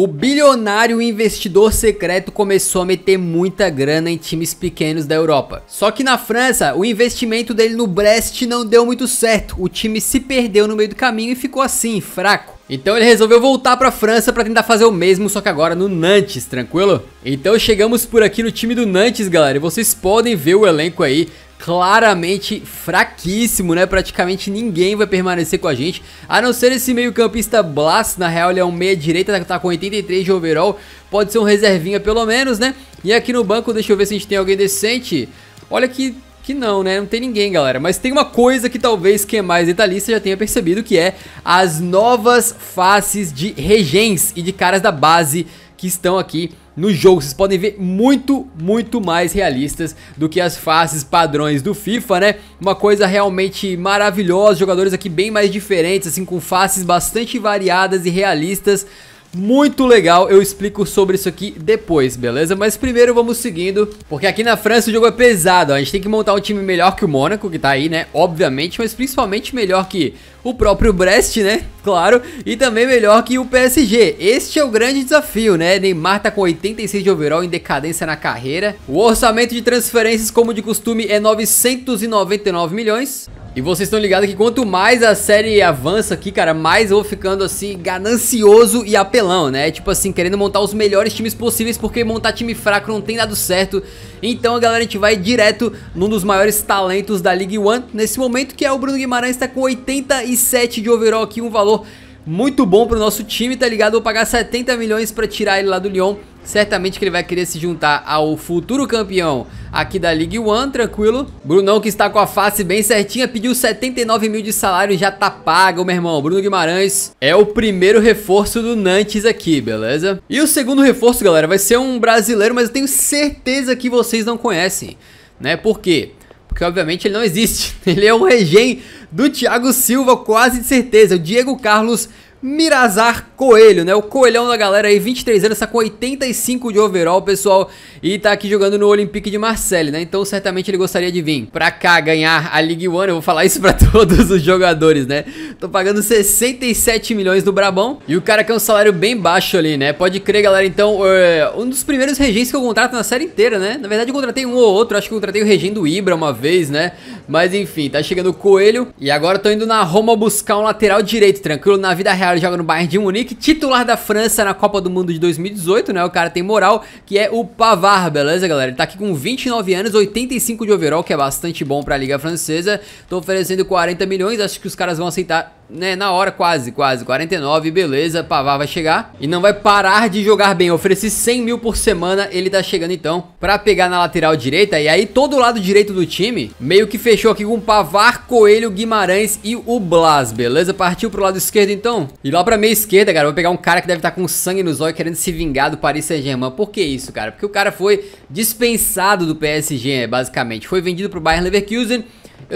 O bilionário investidor secreto começou a meter muita grana em times pequenos da Europa. Só que na França, o investimento dele no Brest não deu muito certo. O time se perdeu no meio do caminho e ficou assim, fraco. Então ele resolveu voltar para a França para tentar fazer o mesmo, só que agora no Nantes, tranquilo? Então chegamos por aqui no time do Nantes, galera. E vocês podem ver o elenco aí claramente fraquíssimo, né? Praticamente ninguém vai permanecer com a gente, a não ser esse meio campista Blas, na real ele é um meia direita, tá, tá com 83 de overall, pode ser um reservinha pelo menos, né? E aqui no banco, deixa eu ver se a gente tem alguém decente, olha que... Que não, né? Não tem ninguém, galera. Mas tem uma coisa que talvez quem é mais detalhista já tenha percebido, que é as novas faces de regens e de caras da base que estão aqui no jogo vocês podem ver muito, muito mais realistas do que as faces padrões do FIFA, né? Uma coisa realmente maravilhosa, jogadores aqui bem mais diferentes, assim, com faces bastante variadas e realistas. Muito legal, eu explico sobre isso aqui depois, beleza? Mas primeiro vamos seguindo, porque aqui na França o jogo é pesado, ó. a gente tem que montar um time melhor que o Mônaco, que tá aí, né? Obviamente, mas principalmente melhor que o próprio Brest, né? Claro, e também melhor que o PSG. Este é o grande desafio, né? Neymar tá com 86 de overall em decadência na carreira. O orçamento de transferências, como de costume, é 999 milhões. E vocês estão ligados que quanto mais a série avança aqui, cara, mais eu vou ficando assim ganancioso e apelão, né? Tipo assim, querendo montar os melhores times possíveis porque montar time fraco não tem dado certo. Então, galera, a gente vai direto num dos maiores talentos da League One nesse momento, que é o Bruno Guimarães, está com 87 de overall aqui, um valor muito bom pro nosso time, tá ligado? Vou pagar 70 milhões pra tirar ele lá do Lyon Certamente que ele vai querer se juntar ao futuro campeão aqui da League One, tranquilo. Brunão que está com a face bem certinha, pediu 79 mil de salário e já tá pago, meu irmão. Bruno Guimarães é o primeiro reforço do Nantes aqui, beleza? E o segundo reforço, galera, vai ser um brasileiro, mas eu tenho certeza que vocês não conhecem, né? Por quê? Porque obviamente ele não existe. Ele é um regen do Thiago Silva, quase de certeza. O Diego Carlos Mirazar Coelho, né? O coelhão da galera aí, 23 anos, tá com 85 de overall, pessoal, e tá aqui jogando no Olympique de Marseille, né? Então, certamente ele gostaria de vir pra cá ganhar a League One. Eu vou falar isso pra todos os jogadores, né? Tô pagando 67 milhões do Brabão e o cara que é um salário bem baixo ali, né? Pode crer, galera. Então, é, um dos primeiros regens que eu contrato na série inteira, né? Na verdade, eu contratei um ou outro, acho que eu contratei o regen do Ibra uma vez, né? Mas enfim, tá chegando o Coelho e agora tô indo na Roma buscar um lateral direito, tranquilo, na vida real cara joga no Bayern de Munique, titular da França na Copa do Mundo de 2018, né? O cara tem moral, que é o Pavard, beleza, galera? Ele tá aqui com 29 anos, 85 de overall, que é bastante bom pra Liga Francesa. Tô oferecendo 40 milhões, acho que os caras vão aceitar né, na hora quase, quase, 49, beleza, Pavar vai chegar e não vai parar de jogar bem, eu ofereci 100 mil por semana, ele tá chegando então pra pegar na lateral direita e aí todo o lado direito do time meio que fechou aqui com Pavar, Coelho, Guimarães e o Blas, beleza, partiu pro lado esquerdo então e lá pra meia esquerda, cara, vou pegar um cara que deve estar tá com sangue nos olhos querendo se vingar do Paris Saint-Germain, por que isso, cara? Porque o cara foi dispensado do PSG, basicamente, foi vendido pro Bayern Leverkusen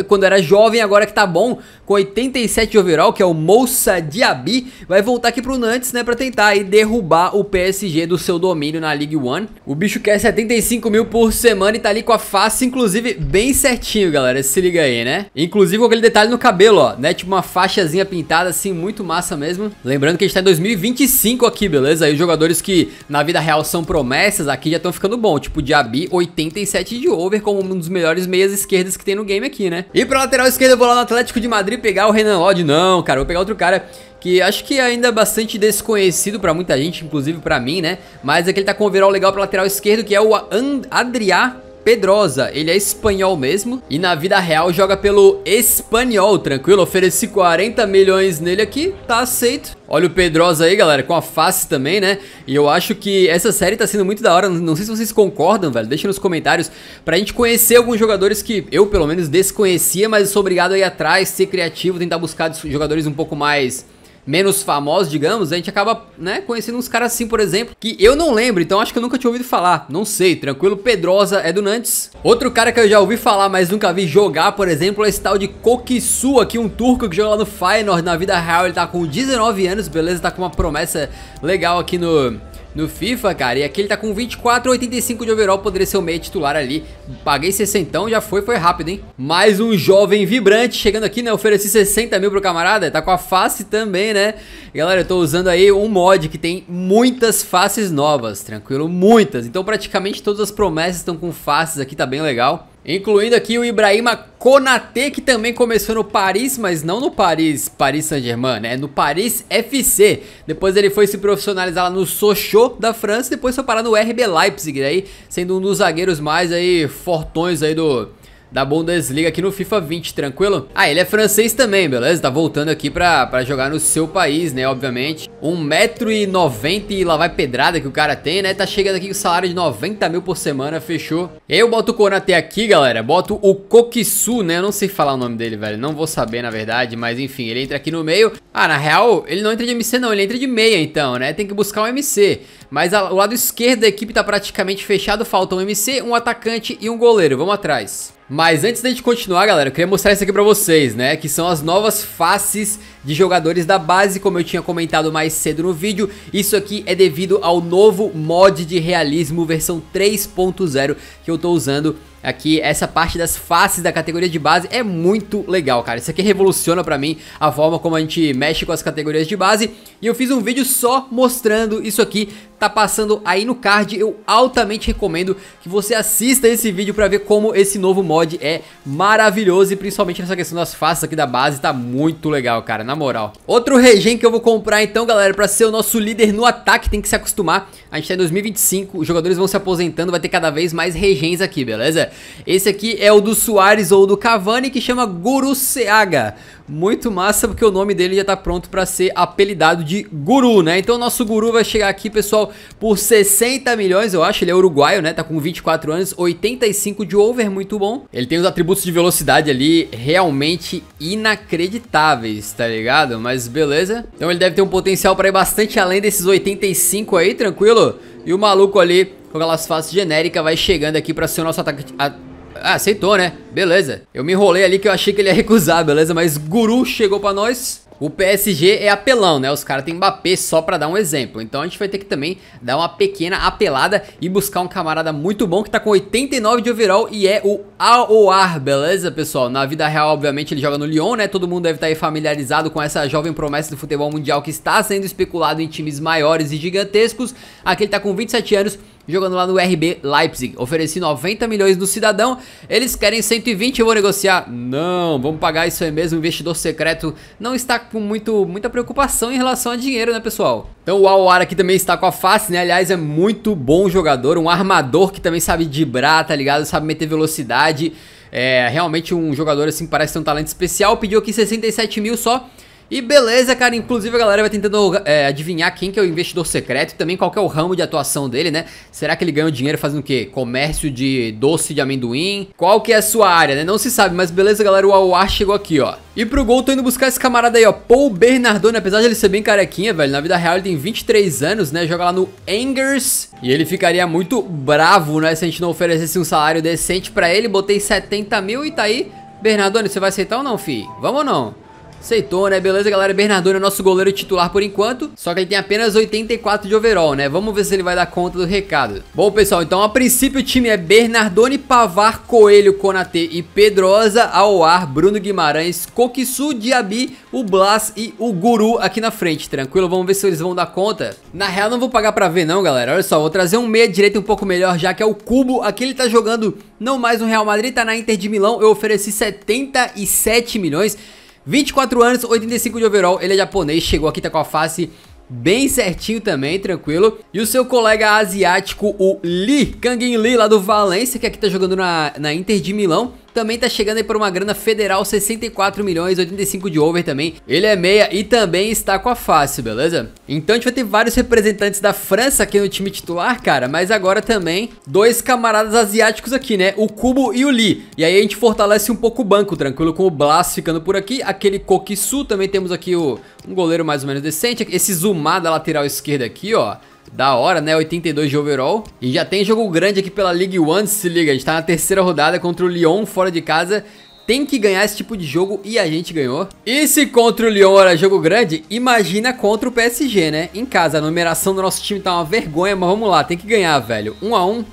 quando era jovem, agora que tá bom, com 87 de overall, que é o Moussa Diaby, vai voltar aqui pro Nantes, né, pra tentar aí derrubar o PSG do seu domínio na League One. O bicho quer 75 mil por semana e tá ali com a face, inclusive, bem certinho, galera, se liga aí, né? Inclusive com aquele detalhe no cabelo, ó, né, tipo uma faixazinha pintada, assim, muito massa mesmo. Lembrando que a gente tá em 2025 aqui, beleza? Aí os jogadores que na vida real são promessas, aqui já estão ficando bom, tipo Diaby, 87 de over, como um dos melhores meias esquerdas que tem no game aqui, né? né? E pra lateral esquerda eu vou lá no Atlético de Madrid pegar o Renan Lodge. Não, cara, vou pegar outro cara que acho que é ainda é bastante desconhecido para muita gente, inclusive para mim, né? Mas aqui é ele tá com um overall legal pra lateral esquerdo, que é o Adriá Pedrosa. Ele é espanhol mesmo e na vida real joga pelo Espanhol, tranquilo? Ofereci 40 milhões nele aqui, tá aceito. Olha o Pedrosa aí, galera, com a face também, né? E eu acho que essa série tá sendo muito da hora. Não sei se vocês concordam, velho. Deixa nos comentários pra gente conhecer alguns jogadores que eu, pelo menos, desconhecia, mas sou obrigado a ir atrás, ser criativo, tentar buscar jogadores um pouco mais menos famosos, digamos, a gente acaba, né, conhecendo uns caras assim, por exemplo, que eu não lembro, então acho que eu nunca tinha ouvido falar. Não sei, tranquilo, Pedrosa é do Nantes. Outro cara que eu já ouvi falar, mas nunca vi jogar, por exemplo, é esse tal de Kokisu, aqui um turco que joga lá no Feyenoord, na vida real, ele tá com 19 anos, beleza? Tá com uma promessa legal aqui no no FIFA, cara. E aqui ele tá com 24,85 de overall, poderia ser o meio titular ali. Paguei 60, já foi, foi rápido, hein? Mais um jovem vibrante chegando aqui, né? Ofereci 60 mil pro camarada, tá com a face também, né? Galera, eu tô usando aí um mod que tem muitas faces novas, tranquilo? Muitas. Então praticamente todas as promessas estão com faces aqui, tá bem legal. Incluindo aqui o Ibrahima Konaté, que também começou no Paris, mas não no Paris, Paris Saint-Germain, né? É no Paris FC. Depois ele foi se profissionalizar lá no Sochaux da França, depois foi parar no RB Leipzig, aí sendo um dos zagueiros mais aí fortões aí do da Bundesliga aqui no FIFA 20, tranquilo? Ah, ele é francês também, beleza? Tá voltando aqui pra, pra jogar no seu país, né, obviamente. 1,90m e lá vai pedrada que o cara tem, né? Tá chegando aqui com salário de 90 mil por semana, fechou. eu boto o Konaté aqui, galera. Boto o Kokisu, né? Eu não sei falar o nome dele, velho. Não vou saber, na verdade, mas enfim, ele entra aqui no meio. Ah, na real, ele não entra de MC não, ele entra de meia então, né? Tem que buscar um MC. Mas a, o lado esquerdo da equipe tá praticamente fechado, falta um MC, um atacante e um goleiro. Vamos atrás. Mas antes da gente continuar, galera, eu queria mostrar isso aqui pra vocês, né? Que são as novas faces de jogadores da base, como eu tinha comentado mais cedo no vídeo. Isso aqui é devido ao novo mod de realismo versão 3.0 que eu estou usando aqui essa parte das faces da categoria de base é muito legal, cara. Isso aqui revoluciona pra mim a forma como a gente mexe com as categorias de base. E eu fiz um vídeo só mostrando isso aqui, tá passando aí no card. Eu altamente recomendo que você assista esse vídeo pra ver como esse novo mod é maravilhoso. E principalmente nessa questão das faces aqui da base, tá muito legal, cara na moral. Outro regen que eu vou comprar então, galera, pra ser o nosso líder no ataque, tem que se acostumar a gente tá em 2025, os jogadores vão se aposentando, vai ter cada vez mais regens aqui, beleza? Esse aqui é o do Soares ou do Cavani, que chama Guru Seaga. Muito massa, porque o nome dele já tá pronto pra ser apelidado de Guru, né? Então o nosso Guru vai chegar aqui, pessoal, por 60 milhões, eu acho. Ele é uruguaio, né? Tá com 24 anos, 85 de over, muito bom. Ele tem os atributos de velocidade ali realmente inacreditáveis, tá ligado? Mas beleza. Então ele deve ter um potencial pra ir bastante além desses 85 aí, tranquilo? E o maluco ali, com aquelas faces genérica, vai chegando aqui pra ser o nosso ataque... A... Ah, aceitou, né? Beleza. Eu me enrolei ali que eu achei que ele ia recusar, beleza? Mas Guru chegou pra nós. O PSG é apelão, né? Os caras têm Mbappé só para dar um exemplo. Então a gente vai ter que também dar uma pequena apelada e buscar um camarada muito bom que tá com 89 de overall e é o Aouar, beleza, pessoal? Na vida real, obviamente, ele joga no Lyon, né? Todo mundo deve estar tá aí familiarizado com essa jovem promessa do futebol mundial que está sendo especulado em times maiores e gigantescos. Aqui ele tá com 27 anos jogando lá no RB Leipzig. Ofereci 90 milhões do cidadão, eles querem 120, eu vou negociar. Não, vamos pagar isso aí mesmo. O investidor secreto não está com muito, muita preocupação em relação a dinheiro, né, pessoal? Então o Aouar aqui também está com a face, né? Aliás, é muito bom jogador, um armador que também sabe dibrar, tá ligado? Sabe meter velocidade. É realmente um jogador assim que parece ter um talento especial. Pediu aqui 67 mil só. E beleza, cara, inclusive a galera vai tentando é, adivinhar quem que é o investidor secreto e também qual que é o ramo de atuação dele, né? Será que ele ganha dinheiro fazendo o quê? Comércio de doce de amendoim? Qual que é a sua área, né? Não se sabe, mas beleza, galera, o AUA chegou aqui, ó. E pro gol, tô indo buscar esse camarada aí, ó, Paul Bernardone, apesar de ele ser bem carequinha, velho, na vida real ele tem 23 anos, né, joga lá no Angers, e ele ficaria muito bravo, né, se a gente não oferecesse um salário decente pra ele, botei 70 mil e tá aí, Bernardone, você vai aceitar ou não, fi? Vamos ou não? Aceitou, né? Beleza, galera. Bernardone é nosso goleiro titular por enquanto. Só que ele tem apenas 84 de overall, né? Vamos ver se ele vai dar conta do recado. Bom, pessoal, então a princípio o time é Bernardone, Pavar, Coelho, Conatê e Pedrosa, Aoar, Bruno Guimarães, Kokisu, Diaby, o Blas e o Guru aqui na frente, tranquilo? Vamos ver se eles vão dar conta. Na real, não vou pagar pra ver não, galera. Olha só, vou trazer um meia direito um pouco melhor já, que é o Cubo. Aqui ele tá jogando não mais no Real Madrid, tá na Inter de Milão. Eu ofereci 77 milhões. 24 anos, 85 de overall, ele é japonês, chegou aqui, tá com a face bem certinho também, tranquilo. E o seu colega asiático, o Lee, Kangin Lee, lá do Valência, que aqui tá jogando na, na Inter de Milão, também tá chegando aí por uma grana federal, 64 milhões, 85 de over também. Ele é meia e também está com a face, beleza? Então a gente vai ter vários representantes da França aqui no time titular, cara, mas agora também dois camaradas asiáticos aqui, né? O Kubo e o Lee. E aí a gente fortalece um pouco o banco, tranquilo, com o Blas ficando por aqui, aquele Kokisu, também temos aqui o, um goleiro mais ou menos decente, esse Zuma da lateral esquerda aqui, ó. Da hora, né? 82 de overall. E já tem jogo grande aqui pela League One, se liga. A gente tá na terceira rodada contra o Lyon fora de casa. Tem que ganhar esse tipo de jogo e a gente ganhou. E se contra o Lyon era jogo grande, imagina contra o PSG, né? Em casa, a numeração do nosso time tá uma vergonha, mas vamos lá, tem que ganhar, velho. 1 x a 1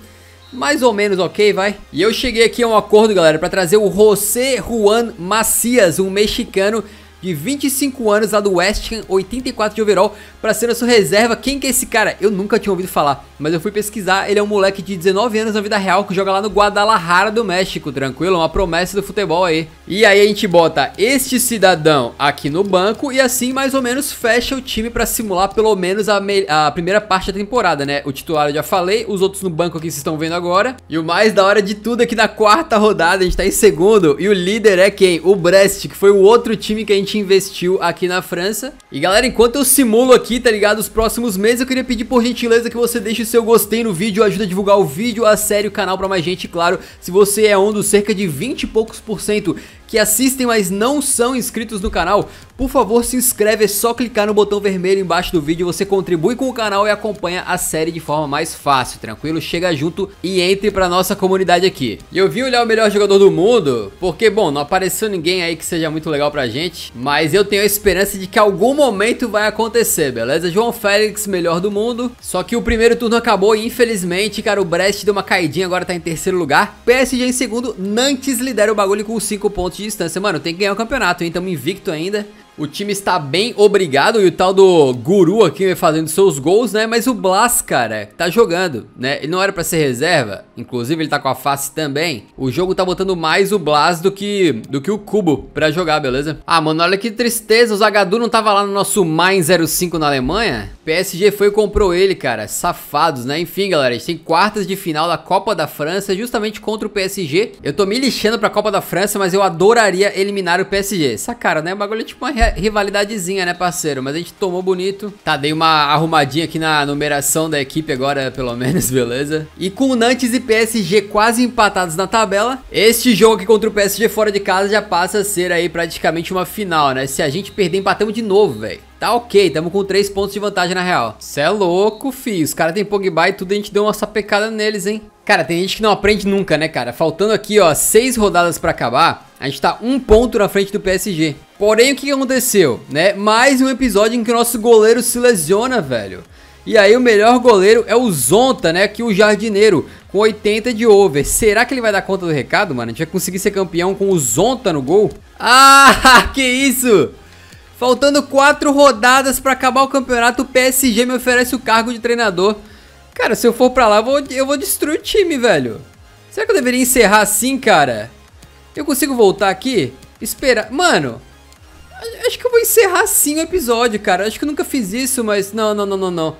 mais ou menos ok, vai. E eu cheguei aqui a um acordo, galera, para trazer o José Juan Macias, um mexicano de 25 anos lá do West Ham, 84 de overall, para ser sua reserva. Quem que é esse cara? Eu nunca tinha ouvido falar, mas eu fui pesquisar. Ele é um moleque de 19 anos na vida real que joga lá no Guadalajara do México, tranquilo? Uma promessa do futebol aí. E aí a gente bota este cidadão aqui no banco e assim mais ou menos fecha o time para simular pelo menos a, a, primeira parte da temporada, né? O titular eu já falei, os outros no banco aqui vocês estão vendo agora. E o mais da hora de tudo é que na quarta rodada a gente tá em segundo e o líder é quem? O Brest, que foi o outro time que a gente gente investiu aqui na França. E galera, enquanto eu simulo aqui, tá ligado? Os próximos meses, eu queria pedir por gentileza que você deixe o seu gostei no vídeo, ajuda a divulgar o vídeo, a série, o canal pra mais gente, claro. Se você é um dos cerca de 20 e poucos por cento que assistem, mas não são inscritos no canal, por favor se inscreve, é só clicar no botão vermelho embaixo do vídeo, você contribui com o canal e acompanha a série de forma mais fácil, tranquilo? Chega junto e entre pra nossa comunidade aqui. E eu vim olhar o melhor jogador do mundo, porque, bom, não apareceu ninguém aí que seja muito legal pra gente, mas eu tenho a esperança de que algum momento vai acontecer, beleza? João Félix, melhor do mundo, só que o primeiro turno acabou e infelizmente, cara, o Brest deu uma caidinha, agora tá em terceiro lugar, PSG em segundo, Nantes lidera o bagulho com 5 pontos Paulista. Mano, tem que ganhar o campeonato, hein? Tamo invicto ainda. O time está bem, obrigado. E o tal do Guru aqui fazendo seus gols, né? Mas o Blas, cara, tá jogando, né? Ele não era para ser reserva. Inclusive, ele tá com a face também. O jogo tá botando mais o Blas do que, do que o Cubo para jogar, beleza? Ah, mano, olha que tristeza. O Zagadu não tava lá no nosso Main 05 na Alemanha. PSG foi e comprou ele, cara. Safados, né? Enfim, galera, a gente tem quartas de final da Copa da França justamente contra o PSG. Eu tô me lixando pra Copa da França, mas eu adoraria eliminar o PSG. Essa cara, né? O é bagulho é tipo uma realidade rivalidadezinha, né, parceiro? Mas a gente tomou bonito. Tá, dei uma arrumadinha aqui na numeração da equipe agora, pelo menos, beleza? E com o Nantes e PSG quase empatados na tabela, este jogo aqui contra o PSG fora de casa já passa a ser aí praticamente uma final, né? Se a gente perder, empatamos de novo, velho. Tá ok, tamo com 3 pontos de vantagem na real. Cê é louco, fi. Os caras tem Pogba e tudo, a gente deu uma sapecada neles, hein? Cara, tem gente que não aprende nunca, né, cara? Faltando aqui, ó, 6 rodadas pra acabar, a gente tá um ponto na frente do PSG. Porém, o que aconteceu, né? Mais um episódio em que o nosso goleiro se lesiona, velho. E aí o melhor goleiro é o Zonta, né? Que é o jardineiro, com 80 de over. Será que ele vai dar conta do recado, mano? A gente vai conseguir ser campeão com o Zonta no gol? Ah, que isso! Faltando quatro rodadas para acabar o campeonato, o PSG me oferece o cargo de treinador. Cara, se eu for pra lá, eu vou, eu vou destruir o time, velho. Será que eu deveria encerrar assim, cara? Eu consigo voltar aqui? Esperar... Mano, Acho que eu vou encerrar sim o episódio, cara. Acho que eu nunca fiz isso, mas não, não, não, não, não.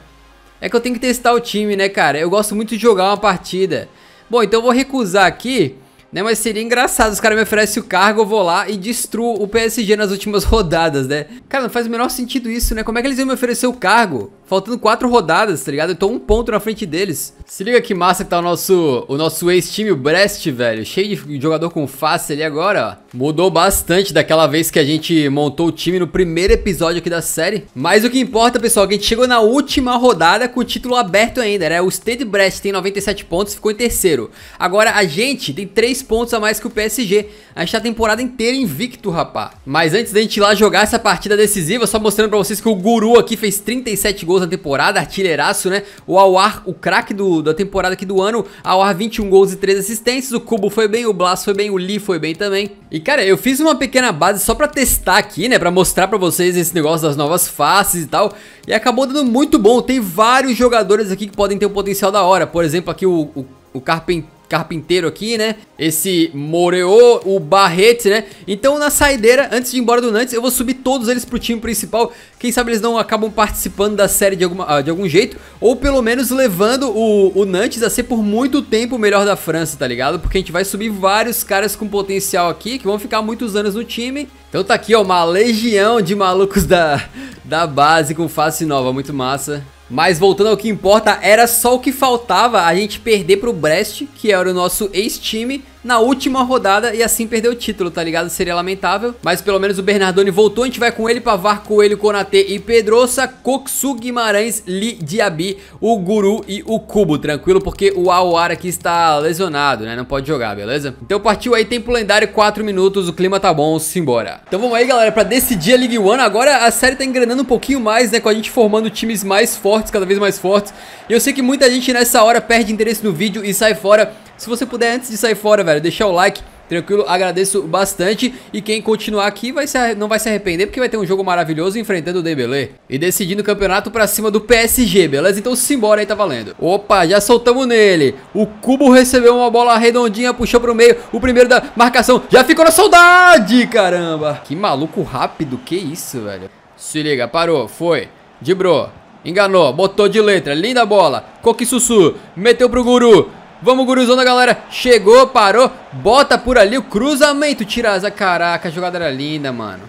É que eu tenho que testar o time, né, cara? Eu gosto muito de jogar uma partida. Bom, então eu vou recusar aqui, né? Mas seria engraçado, os caras me oferecem o cargo, eu vou lá e destruo o PSG nas últimas rodadas, né? Cara, não faz o menor sentido isso, né? Como é que eles iam me oferecer o cargo? faltando quatro rodadas, tá ligado? Eu tô um ponto na frente deles. Se liga que massa que tá o nosso, o nosso ex-time, o Brest, velho. Cheio de jogador com face ali agora, ó. Mudou bastante daquela vez que a gente montou o time no primeiro episódio aqui da série. Mas o que importa, pessoal, é que a gente chegou na última rodada com o título aberto ainda, né? O Stade Brest tem 97 pontos, ficou em terceiro. Agora, a gente tem 3 pontos a mais que o PSG. A gente tá a temporada inteira invicto, rapá. Mas antes da gente ir lá jogar essa partida decisiva, só mostrando pra vocês que o Guru aqui fez 37 gols gols na temporada, artilheiraço, né? O Awar, o craque da temporada aqui do ano, Awar 21 gols e 3 assistências, o Cubo foi bem, o Blas foi bem, o Lee foi bem também. E cara, eu fiz uma pequena base só pra testar aqui, né, pra mostrar pra vocês esse negócio das novas faces e tal, e acabou dando muito bom, tem vários jogadores aqui que podem ter um potencial da hora, por exemplo aqui o, o, o Carpenter, carpinteiro aqui, né? Esse Moreô, o Barrete, né? Então na saideira, antes de ir embora do Nantes, eu vou subir todos eles pro time principal. Quem sabe eles não acabam participando da série de, alguma, ah, de algum jeito, ou pelo menos levando o, o Nantes a ser por muito tempo o melhor da França, tá ligado? Porque a gente vai subir vários caras com potencial aqui, que vão ficar muitos anos no time. Então tá aqui, ó, uma legião de malucos da, da base com face nova, muito massa. Mas voltando ao que importa, era só o que faltava a gente perder pro Brest, que era o nosso ex-time, na última rodada e assim perder o título, tá ligado? Seria lamentável. Mas pelo menos o Bernardoni voltou, a gente vai com ele, Pavar, Coelho, Konatê e Pedroça, Koksu, Guimarães, Li, Diabi, o Guru e o Cubo, tranquilo? Porque o Aoar aqui está lesionado, né? Não pode jogar, beleza? Então partiu aí, tempo lendário, 4 minutos, o clima tá bom, simbora. Então vamos aí, galera, pra decidir a League One, agora a série tá engrenando um pouquinho mais, né? Com a gente formando times mais fortes, cada vez mais fortes. E eu sei que muita gente nessa hora perde interesse no vídeo e sai fora se você puder, antes de sair fora, velho, deixar o like, tranquilo, agradeço bastante. E quem continuar aqui vai se, não vai se arrepender, porque vai ter um jogo maravilhoso enfrentando o Dembélé. E decidindo o campeonato pra cima do PSG, beleza? Então simbora aí, tá valendo. Opa, já soltamos nele. O Cubo recebeu uma bola redondinha, puxou pro meio. O primeiro da marcação já ficou na saudade, caramba. Que maluco rápido, que isso, velho. Se liga, parou, foi. Dibrou, enganou, botou de letra, linda bola. Coquissussu, meteu pro Guru. Vamos, guruzona, galera. Chegou, parou. Bota por ali o cruzamento. Tiraza. Caraca, a jogada era linda, mano.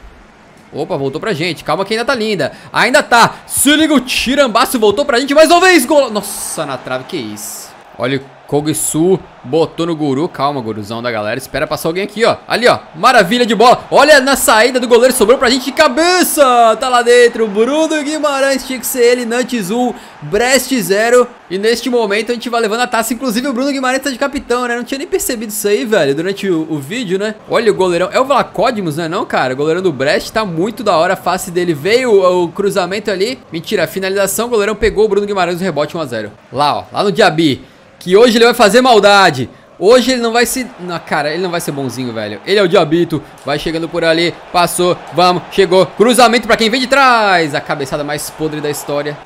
Opa, voltou pra gente. Calma que ainda tá linda. Ainda tá. Se liga, o tirambaço voltou pra gente mais uma vez. Gol. Nossa, na trave. Que isso. Olha o Kogisu botou no Guru. Calma, Guruzão da galera. Espera passar alguém aqui, ó. Ali, ó. Maravilha de bola. Olha na saída do goleiro. Sobrou pra gente de cabeça. Tá lá dentro. Bruno Guimarães. Tinha que ser ele. Nantes 1, Brest 0. E neste momento a gente vai levando a taça. Inclusive o Bruno Guimarães tá de capitão, né? Não tinha nem percebido isso aí, velho. Durante o, o vídeo, né? Olha o goleirão. É o Vlacodimos, né? Não, cara. O goleirão do Brest tá muito da hora. A face dele veio o, o cruzamento ali. Mentira, finalização. O goleirão pegou o Bruno Guimarães. O rebote 1x0. Lá, ó. Lá no Diabi que hoje ele vai fazer maldade. Hoje ele não vai se... Não, cara, ele não vai ser bonzinho, velho. Ele é o Diabito. Vai chegando por ali. Passou. Vamos. Chegou. Cruzamento pra quem vem de trás. A cabeçada mais podre da história.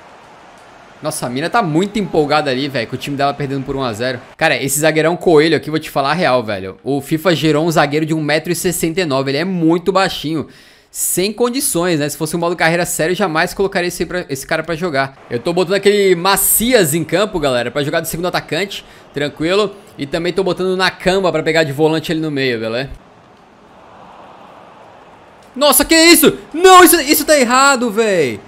Nossa, a mina tá muito empolgada ali, velho, com o time dela perdendo por 1x0. Cara, esse zagueirão coelho aqui, vou te falar a real, velho. O FIFA gerou um zagueiro de 1,69m, ele é muito baixinho sem condições, né? Se fosse um modo carreira sério, jamais colocaria esse, pra, esse cara para jogar. Eu tô botando aquele Macias em campo, galera, para jogar de segundo atacante, tranquilo. E também tô botando na camba para pegar de volante ali no meio, galera. Nossa, que isso? Não, isso, isso tá errado, véi.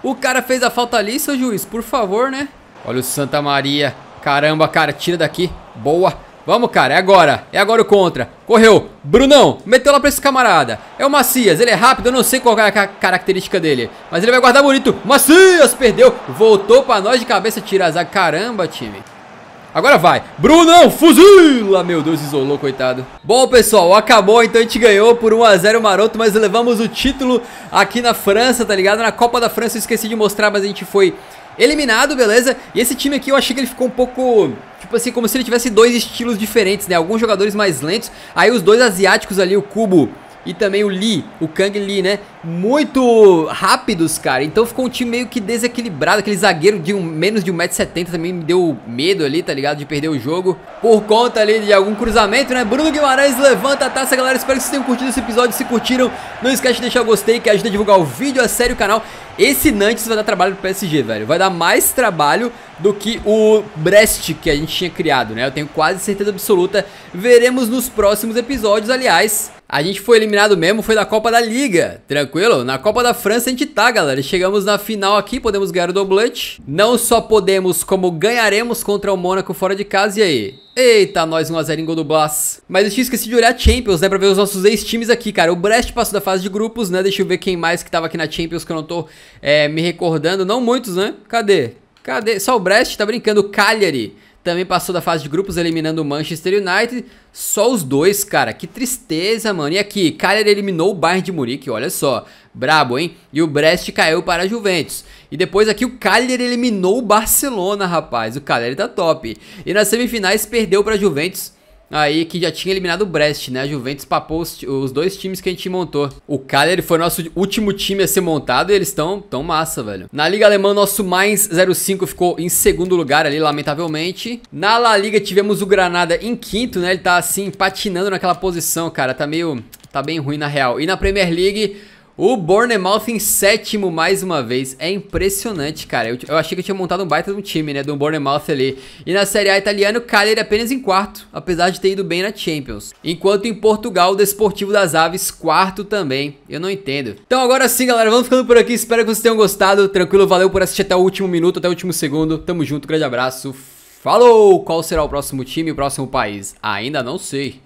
O cara fez a falta ali, seu juiz, por favor, né? Olha o Santa Maria. Caramba, cara, tira daqui. Boa. Vamos, cara, é agora. É agora o contra. Correu. Brunão, meteu lá pra esse camarada. É o Macias, ele é rápido, eu não sei qual é a característica dele. Mas ele vai guardar bonito. Macias, perdeu. Voltou pra nós de cabeça, tira azar. Caramba, time. Agora vai. Brunão, fuzila. Meu Deus, isolou, coitado. Bom, pessoal, acabou. Então a gente ganhou por 1x0 maroto, mas levamos o título aqui na França, tá ligado? Na Copa da França, eu esqueci de mostrar, mas a gente foi eliminado, beleza? E esse time aqui eu achei que ele ficou um pouco... Tipo assim, como se ele tivesse dois estilos diferentes, né? Alguns jogadores mais lentos. Aí os dois asiáticos ali, o Cubo e também o Lee, o Kang Lee, né? Muito rápidos, cara. Então ficou um time meio que desequilibrado. Aquele zagueiro de um, menos de 1,70m também me deu medo ali, tá ligado? De perder o jogo. Por conta ali de algum cruzamento, né? Bruno Guimarães levanta a taça, galera. Espero que vocês tenham curtido esse episódio. Se curtiram, não esquece de deixar o gostei que ajuda a divulgar o vídeo, a é série, o canal. Esse Nantes vai dar trabalho pro PSG, velho. Vai dar mais trabalho do que o Brest que a gente tinha criado, né? Eu tenho quase certeza absoluta. Veremos nos próximos episódios, aliás. A gente foi eliminado mesmo, foi da Copa da Liga, tranquilo? Na Copa da França a gente tá, galera. Chegamos na final aqui, podemos ganhar o doblet. Não só podemos, como ganharemos contra o Mônaco fora de casa, e aí? Eita, nós 1x0 em gol do Blas. Mas eu tinha esquecido de olhar Champions, né, pra ver os nossos ex-times aqui, cara. O Brest passou da fase de grupos, né, deixa eu ver quem mais que tava aqui na Champions que eu não tô é, me recordando. Não muitos, né? Cadê? Cadê? Só o Brest, tá brincando, o Cagliari também passou da fase de grupos eliminando o Manchester United. Só os dois, cara. Que tristeza, mano. E aqui, Kaler eliminou o Bayern de Munique, olha só. Brabo, hein? E o Brest caiu para a Juventus. E depois aqui o Kaler eliminou o Barcelona, rapaz. O Kaler tá top. E nas semifinais perdeu para a Juventus aí que já tinha eliminado o Brest, né? A Juventus papou os, os, dois times que a gente montou. O Cagliari foi nosso último time a ser montado e eles estão tão massa, velho. Na Liga Alemã, nosso mais 05 ficou em segundo lugar ali, lamentavelmente. Na La Liga, tivemos o Granada em quinto, né? Ele tá assim, patinando naquela posição, cara. Tá meio... Tá bem ruim, na real. E na Premier League... O Bournemouth em sétimo mais uma vez. É impressionante, cara. Eu, eu, achei que eu tinha montado um baita de um time, né? Do Bournemouth ali. E na Série A italiana, o Cagliari apenas em quarto, apesar de ter ido bem na Champions. Enquanto em Portugal, o Desportivo das Aves, quarto também. Eu não entendo. Então agora sim, galera, vamos ficando por aqui. Espero que vocês tenham gostado. Tranquilo, valeu por assistir até o último minuto, até o último segundo. Tamo junto, grande abraço. Falou! Qual será o próximo time e o próximo país? Ainda não sei.